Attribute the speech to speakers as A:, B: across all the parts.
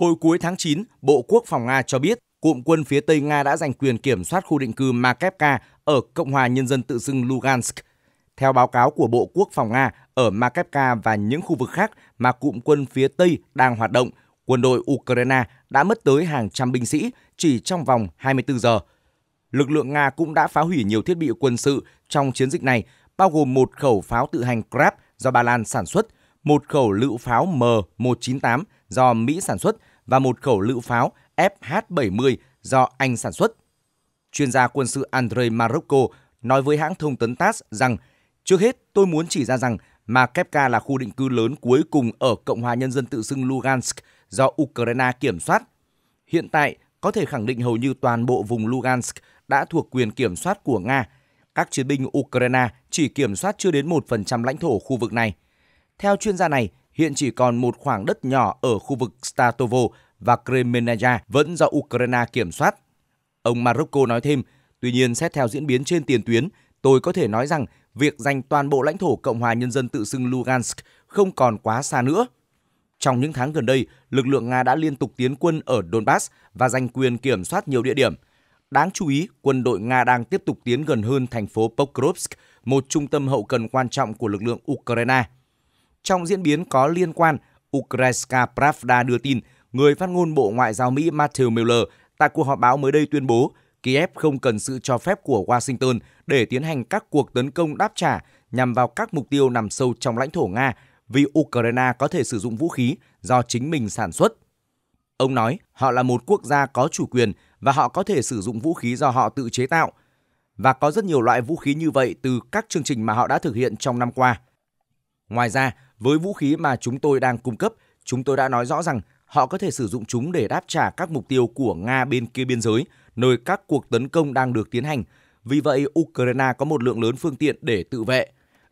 A: Hồi cuối tháng 9, Bộ Quốc phòng Nga cho biết cụm quân phía Tây Nga đã giành quyền kiểm soát khu định cư Makevka ở Cộng hòa Nhân dân tự xưng Lugansk. Theo báo cáo của Bộ Quốc phòng Nga, ở Makevka và những khu vực khác mà cụm quân phía Tây đang hoạt động, quân đội Ukraine đã mất tới hàng trăm binh sĩ chỉ trong vòng 24 giờ. Lực lượng Nga cũng đã phá hủy nhiều thiết bị quân sự trong chiến dịch này, bao gồm một khẩu pháo tự hành krab do Ba Lan sản xuất, một khẩu lựu pháo M198 do Mỹ sản xuất – và một khẩu lựu pháo FH-70 do Anh sản xuất. Chuyên gia quân sự Andrei Marocco nói với hãng thông tấn TASS rằng Trước hết, tôi muốn chỉ ra rằng Makevka là khu định cư lớn cuối cùng ở Cộng hòa Nhân dân tự xưng Lugansk do Ukraine kiểm soát. Hiện tại, có thể khẳng định hầu như toàn bộ vùng Lugansk đã thuộc quyền kiểm soát của Nga. Các chiến binh Ukraine chỉ kiểm soát chưa đến 1% lãnh thổ khu vực này. Theo chuyên gia này, hiện chỉ còn một khoảng đất nhỏ ở khu vực Statovo và Kremenaya vẫn do Ukraine kiểm soát. Ông Marocco nói thêm, tuy nhiên xét theo diễn biến trên tiền tuyến, tôi có thể nói rằng việc giành toàn bộ lãnh thổ Cộng hòa Nhân dân tự xưng Lugansk không còn quá xa nữa. Trong những tháng gần đây, lực lượng Nga đã liên tục tiến quân ở Donbass và giành quyền kiểm soát nhiều địa điểm. Đáng chú ý, quân đội Nga đang tiếp tục tiến gần hơn thành phố Pokrovsk, một trung tâm hậu cần quan trọng của lực lượng Ukraine. Trong diễn biến có liên quan, Ukrainska Pravda đưa tin, người phát ngôn Bộ Ngoại giao Mỹ Matthew Miller tại cuộc họp báo mới đây tuyên bố Kiev không cần sự cho phép của Washington để tiến hành các cuộc tấn công đáp trả nhằm vào các mục tiêu nằm sâu trong lãnh thổ Nga vì Ukraine có thể sử dụng vũ khí do chính mình sản xuất. Ông nói họ là một quốc gia có chủ quyền và họ có thể sử dụng vũ khí do họ tự chế tạo. Và có rất nhiều loại vũ khí như vậy từ các chương trình mà họ đã thực hiện trong năm qua. Ngoài ra, với vũ khí mà chúng tôi đang cung cấp, chúng tôi đã nói rõ rằng họ có thể sử dụng chúng để đáp trả các mục tiêu của Nga bên kia biên giới, nơi các cuộc tấn công đang được tiến hành. Vì vậy, Ukraine có một lượng lớn phương tiện để tự vệ.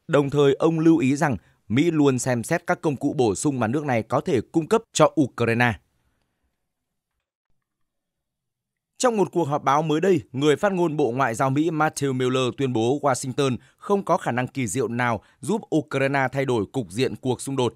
A: Đồng thời, ông lưu ý rằng Mỹ luôn xem xét các công cụ bổ sung mà nước này có thể cung cấp cho Ukraine. Trong một cuộc họp báo mới đây, người phát ngôn Bộ Ngoại giao Mỹ Matthew Miller tuyên bố Washington không có khả năng kỳ diệu nào giúp Ukraine thay đổi cục diện cuộc xung đột.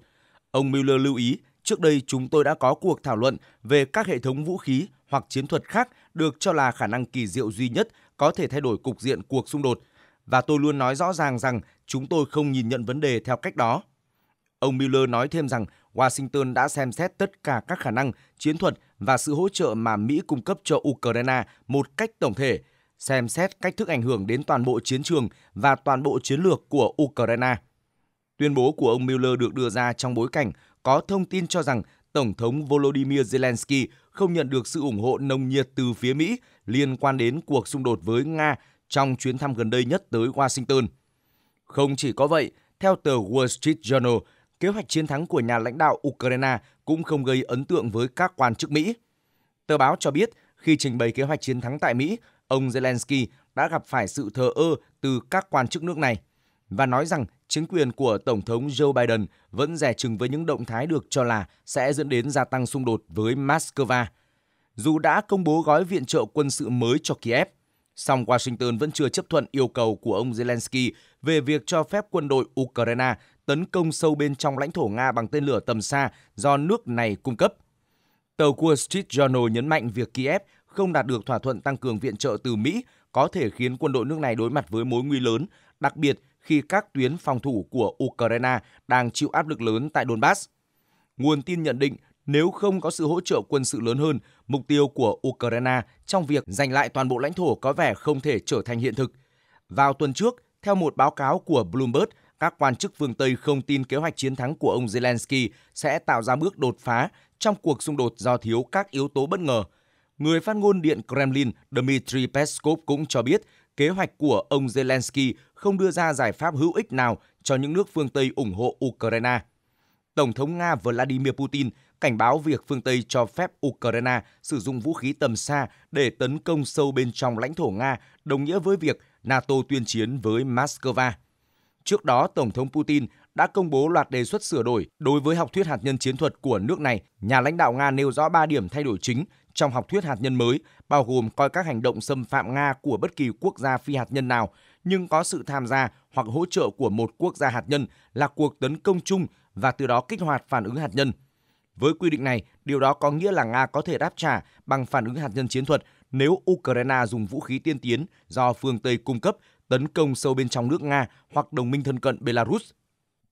A: Ông Miller lưu ý, trước đây chúng tôi đã có cuộc thảo luận về các hệ thống vũ khí hoặc chiến thuật khác được cho là khả năng kỳ diệu duy nhất có thể thay đổi cục diện cuộc xung đột. Và tôi luôn nói rõ ràng rằng chúng tôi không nhìn nhận vấn đề theo cách đó. Ông Miller nói thêm rằng Washington đã xem xét tất cả các khả năng, chiến thuật và sự hỗ trợ mà Mỹ cung cấp cho Ukraine một cách tổng thể, xem xét cách thức ảnh hưởng đến toàn bộ chiến trường và toàn bộ chiến lược của Ukraine. Tuyên bố của ông Mueller được đưa ra trong bối cảnh có thông tin cho rằng Tổng thống Volodymyr Zelensky không nhận được sự ủng hộ nồng nhiệt từ phía Mỹ liên quan đến cuộc xung đột với Nga trong chuyến thăm gần đây nhất tới Washington. Không chỉ có vậy, theo tờ Wall Street Journal, kế hoạch chiến thắng của nhà lãnh đạo Ukraine cũng không gây ấn tượng với các quan chức Mỹ. Tờ báo cho biết, khi trình bày kế hoạch chiến thắng tại Mỹ, ông Zelensky đã gặp phải sự thờ ơ từ các quan chức nước này và nói rằng chính quyền của Tổng thống Joe Biden vẫn rẻ chừng với những động thái được cho là sẽ dẫn đến gia tăng xung đột với Moscow. Dù đã công bố gói viện trợ quân sự mới cho Kiev, Song Washington vẫn chưa chấp thuận yêu cầu của ông Zelensky về việc cho phép quân đội Ukraine tấn công sâu bên trong lãnh thổ Nga bằng tên lửa tầm xa do nước này cung cấp. Tờ Wall Street Journal nhấn mạnh việc Kiev không đạt được thỏa thuận tăng cường viện trợ từ Mỹ có thể khiến quân đội nước này đối mặt với mối nguy lớn, đặc biệt khi các tuyến phòng thủ của Ukraine đang chịu áp lực lớn tại Donbass. Nguồn tin nhận định nếu không có sự hỗ trợ quân sự lớn hơn, mục tiêu của Ukraine trong việc giành lại toàn bộ lãnh thổ có vẻ không thể trở thành hiện thực. Vào tuần trước, theo một báo cáo của Bloomberg, các quan chức phương Tây không tin kế hoạch chiến thắng của ông Zelensky sẽ tạo ra bước đột phá trong cuộc xung đột do thiếu các yếu tố bất ngờ. Người phát ngôn Điện Kremlin Dmitry Peskov cũng cho biết kế hoạch của ông Zelensky không đưa ra giải pháp hữu ích nào cho những nước phương Tây ủng hộ Ukraine. Tổng thống Nga Vladimir Putin cảnh báo việc phương Tây cho phép Ukraine sử dụng vũ khí tầm xa để tấn công sâu bên trong lãnh thổ Nga, đồng nghĩa với việc NATO tuyên chiến với Moscow. Trước đó, Tổng thống Putin đã công bố loạt đề xuất sửa đổi đối với học thuyết hạt nhân chiến thuật của nước này. Nhà lãnh đạo Nga nêu rõ 3 điểm thay đổi chính trong học thuyết hạt nhân mới, bao gồm coi các hành động xâm phạm Nga của bất kỳ quốc gia phi hạt nhân nào, nhưng có sự tham gia hoặc hỗ trợ của một quốc gia hạt nhân là cuộc tấn công chung và từ đó kích hoạt phản ứng hạt nhân. Với quy định này, điều đó có nghĩa là Nga có thể đáp trả bằng phản ứng hạt nhân chiến thuật nếu Ukraine dùng vũ khí tiên tiến do phương Tây cung cấp tấn công sâu bên trong nước Nga hoặc đồng minh thân cận Belarus.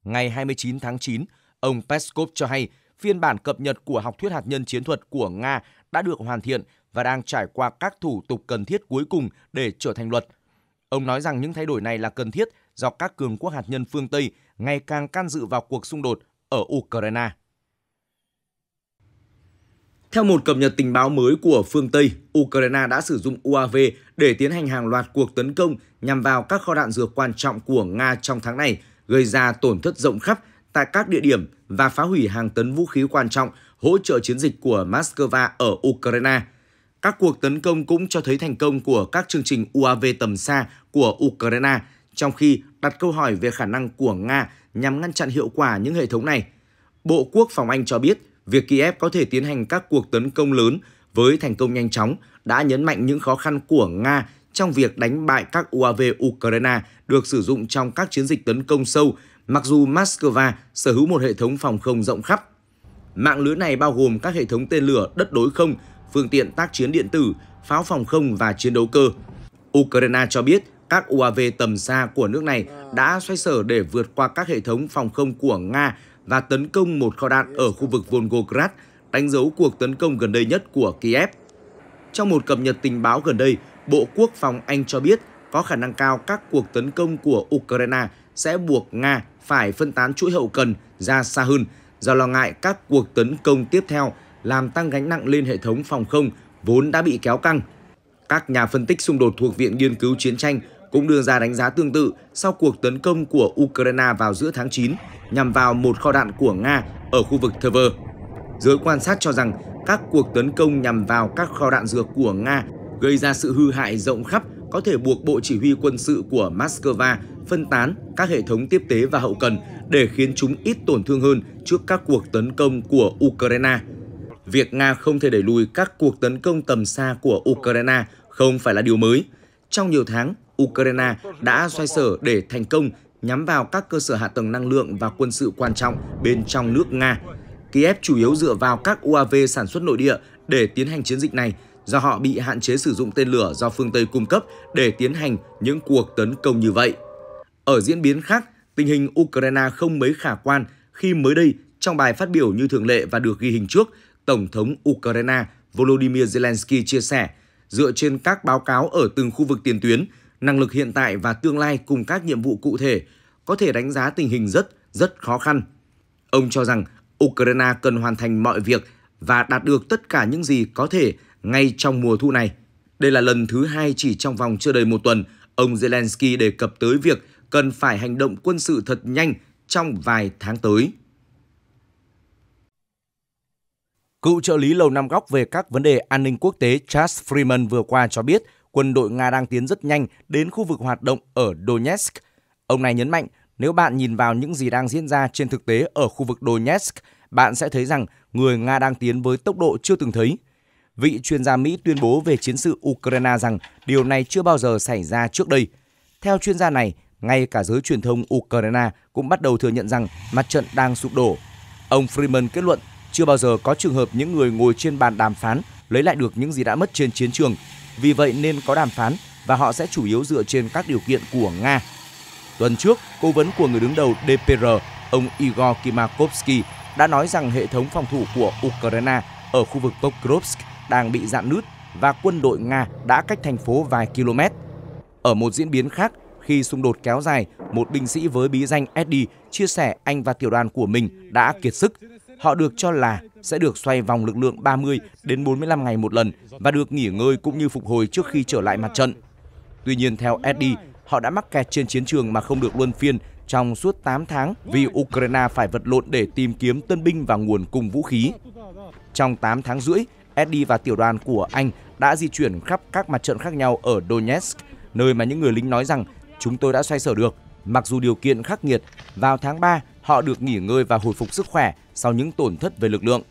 A: Ngày 29 tháng 9, ông Peskov cho hay phiên bản cập nhật của học thuyết hạt nhân chiến thuật của Nga đã được hoàn thiện và đang trải qua các thủ tục cần thiết cuối cùng để trở thành luật. Ông nói rằng những thay đổi này là cần thiết do các cường quốc hạt nhân phương Tây ngày càng can dự vào cuộc xung đột ở Ukraine. Theo một cập nhật tình báo mới của phương Tây, Ukraine đã sử dụng UAV để tiến hành hàng loạt cuộc tấn công nhằm vào các kho đạn dược quan trọng của Nga trong tháng này, gây ra tổn thất rộng khắp tại các địa điểm và phá hủy hàng tấn vũ khí quan trọng hỗ trợ chiến dịch của Moscow ở Ukraine. Các cuộc tấn công cũng cho thấy thành công của các chương trình UAV tầm xa của Ukraine, trong khi đặt câu hỏi về khả năng của Nga nhằm ngăn chặn hiệu quả những hệ thống này. Bộ Quốc phòng Anh cho biết việc Kiev có thể tiến hành các cuộc tấn công lớn với thành công nhanh chóng đã nhấn mạnh những khó khăn của Nga trong việc đánh bại các UAV Ukraine được sử dụng trong các chiến dịch tấn công sâu, mặc dù Moscow sở hữu một hệ thống phòng không rộng khắp. Mạng lưới này bao gồm các hệ thống tên lửa đất đối không, phương tiện tác chiến điện tử, pháo phòng không và chiến đấu cơ. Ukraine cho biết các UAV tầm xa của nước này đã xoay sở để vượt qua các hệ thống phòng không của Nga và tấn công một kho đạn ở khu vực Volgograd, đánh dấu cuộc tấn công gần đây nhất của Kiev. Trong một cập nhật tình báo gần đây, Bộ Quốc phòng Anh cho biết có khả năng cao các cuộc tấn công của Ukraine sẽ buộc Nga phải phân tán chuỗi hậu cần ra xa hơn do lo ngại các cuộc tấn công tiếp theo làm tăng gánh nặng lên hệ thống phòng không vốn đã bị kéo căng. Các nhà phân tích xung đột thuộc Viện Nghiên cứu Chiến tranh cũng đưa ra đánh giá tương tự sau cuộc tấn công của Ukraine vào giữa tháng 9 nhằm vào một kho đạn của Nga ở khu vực Tver. Giới quan sát cho rằng các cuộc tấn công nhằm vào các kho đạn dược của Nga gây ra sự hư hại rộng khắp có thể buộc Bộ Chỉ huy quân sự của Moscow phân tán các hệ thống tiếp tế và hậu cần để khiến chúng ít tổn thương hơn trước các cuộc tấn công của Ukraine. Việc Nga không thể đẩy lùi các cuộc tấn công tầm xa của Ukraine không phải là điều mới. Trong nhiều tháng, Ukraine đã xoay sở để thành công nhắm vào các cơ sở hạ tầng năng lượng và quân sự quan trọng bên trong nước Nga. Kiev chủ yếu dựa vào các UAV sản xuất nội địa để tiến hành chiến dịch này, do họ bị hạn chế sử dụng tên lửa do phương Tây cung cấp để tiến hành những cuộc tấn công như vậy. Ở diễn biến khác, tình hình Ukraine không mấy khả quan khi mới đây, trong bài phát biểu như thường lệ và được ghi hình trước, Tổng thống Ukraine Volodymyr Zelensky chia sẻ, dựa trên các báo cáo ở từng khu vực tiền tuyến, năng lực hiện tại và tương lai cùng các nhiệm vụ cụ thể có thể đánh giá tình hình rất, rất khó khăn. Ông cho rằng Ukraine cần hoàn thành mọi việc và đạt được tất cả những gì có thể ngay trong mùa thu này. Đây là lần thứ hai chỉ trong vòng chưa đầy một tuần, ông Zelensky đề cập tới việc cần phải hành động quân sự thật nhanh trong vài tháng tới. Cựu trợ lý lầu năm góc về các vấn đề an ninh quốc tế Charles Freeman vừa qua cho biết quân đội Nga đang tiến rất nhanh đến khu vực hoạt động ở Donetsk. Ông này nhấn mạnh, nếu bạn nhìn vào những gì đang diễn ra trên thực tế ở khu vực Donetsk, bạn sẽ thấy rằng người Nga đang tiến với tốc độ chưa từng thấy. Vị chuyên gia Mỹ tuyên bố về chiến sự Ukraine rằng điều này chưa bao giờ xảy ra trước đây. Theo chuyên gia này, ngay cả giới truyền thông Ukraine cũng bắt đầu thừa nhận rằng mặt trận đang sụp đổ. Ông Freeman kết luận chưa bao giờ có trường hợp những người ngồi trên bàn đàm phán lấy lại được những gì đã mất trên chiến trường vì vậy nên có đàm phán và họ sẽ chủ yếu dựa trên các điều kiện của Nga. Tuần trước, cố vấn của người đứng đầu DPR, ông Igor Kimakovsky đã nói rằng hệ thống phòng thủ của Ukraine ở khu vực Pokrovsk đang bị dạn nứt và quân đội Nga đã cách thành phố vài km. Ở một diễn biến khác, khi xung đột kéo dài, một binh sĩ với bí danh Eddie chia sẻ anh và tiểu đoàn của mình đã kiệt sức. Họ được cho là sẽ được xoay vòng lực lượng 30 đến 45 ngày một lần và được nghỉ ngơi cũng như phục hồi trước khi trở lại mặt trận. Tuy nhiên theo Eddie, họ đã mắc kẹt trên chiến trường mà không được luân phiên trong suốt 8 tháng vì Ukraine phải vật lộn để tìm kiếm tân binh và nguồn cung vũ khí. Trong 8 tháng rưỡi, Eddie và tiểu đoàn của Anh đã di chuyển khắp các mặt trận khác nhau ở Donetsk, nơi mà những người lính nói rằng chúng tôi đã xoay sở được. Mặc dù điều kiện khắc nghiệt, vào tháng 3 họ được nghỉ ngơi và hồi phục sức khỏe sau những tổn thất về lực lượng.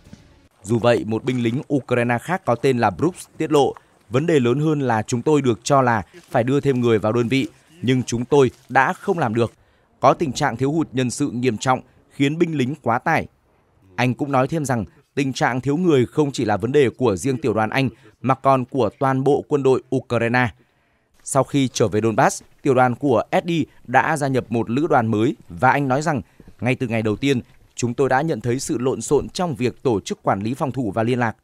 A: Dù vậy, một binh lính Ukraine khác có tên là Brooks tiết lộ, vấn đề lớn hơn là chúng tôi được cho là phải đưa thêm người vào đơn vị, nhưng chúng tôi đã không làm được. Có tình trạng thiếu hụt nhân sự nghiêm trọng khiến binh lính quá tải. Anh cũng nói thêm rằng tình trạng thiếu người không chỉ là vấn đề của riêng tiểu đoàn Anh mà còn của toàn bộ quân đội Ukraine. Sau khi trở về Donbass, tiểu đoàn của SD đã gia nhập một lữ đoàn mới và anh nói rằng ngay từ ngày đầu tiên, chúng tôi đã nhận thấy sự lộn xộn trong việc tổ chức quản lý phòng thủ và liên lạc.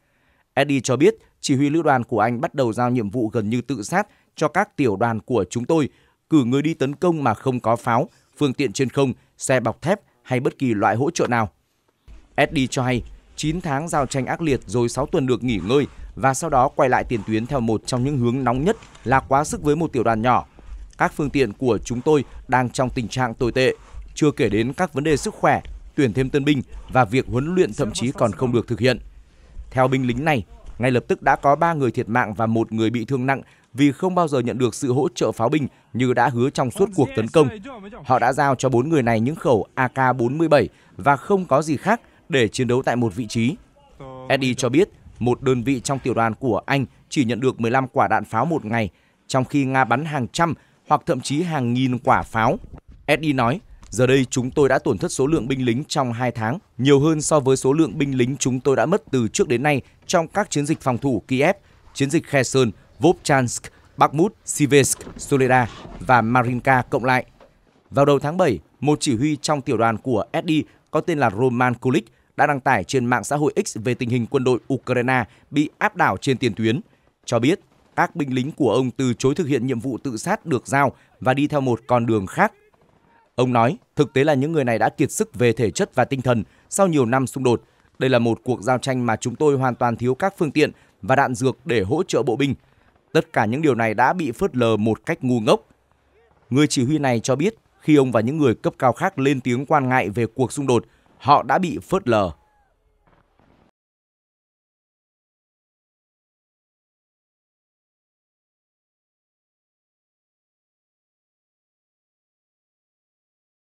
A: Eddie cho biết, chỉ huy lữ đoàn của anh bắt đầu giao nhiệm vụ gần như tự sát cho các tiểu đoàn của chúng tôi, cử người đi tấn công mà không có pháo, phương tiện trên không, xe bọc thép hay bất kỳ loại hỗ trợ nào. Eddie cho hay, 9 tháng giao tranh ác liệt rồi 6 tuần được nghỉ ngơi và sau đó quay lại tiền tuyến theo một trong những hướng nóng nhất là quá sức với một tiểu đoàn nhỏ. Các phương tiện của chúng tôi đang trong tình trạng tồi tệ, chưa kể đến các vấn đề sức khỏe tuyển thêm tân binh và việc huấn luyện thậm chí còn không được thực hiện. Theo binh lính này, ngay lập tức đã có 3 người thiệt mạng và một người bị thương nặng vì không bao giờ nhận được sự hỗ trợ pháo binh như đã hứa trong suốt cuộc tấn công. Họ đã giao cho 4 người này những khẩu AK-47 và không có gì khác để chiến đấu tại một vị trí. Eddie cho biết một đơn vị trong tiểu đoàn của Anh chỉ nhận được 15 quả đạn pháo một ngày, trong khi Nga bắn hàng trăm hoặc thậm chí hàng nghìn quả pháo. Eddie nói Giờ đây chúng tôi đã tổn thất số lượng binh lính trong 2 tháng, nhiều hơn so với số lượng binh lính chúng tôi đã mất từ trước đến nay trong các chiến dịch phòng thủ Kiev, chiến dịch Kherson, Vovchansk, Bakhmut, Siversk, Soleda và Marinka cộng lại. Vào đầu tháng 7, một chỉ huy trong tiểu đoàn của SD có tên là Roman Kulik đã đăng tải trên mạng xã hội X về tình hình quân đội Ukraine bị áp đảo trên tiền tuyến, cho biết các binh lính của ông từ chối thực hiện nhiệm vụ tự sát được giao và đi theo một con đường khác Ông nói, thực tế là những người này đã kiệt sức về thể chất và tinh thần sau nhiều năm xung đột. Đây là một cuộc giao tranh mà chúng tôi hoàn toàn thiếu các phương tiện và đạn dược để hỗ trợ bộ binh. Tất cả những điều này đã bị phớt lờ một cách ngu ngốc. Người chỉ huy này cho biết, khi ông và những người cấp cao khác lên tiếng quan ngại về cuộc xung đột, họ đã bị phớt lờ.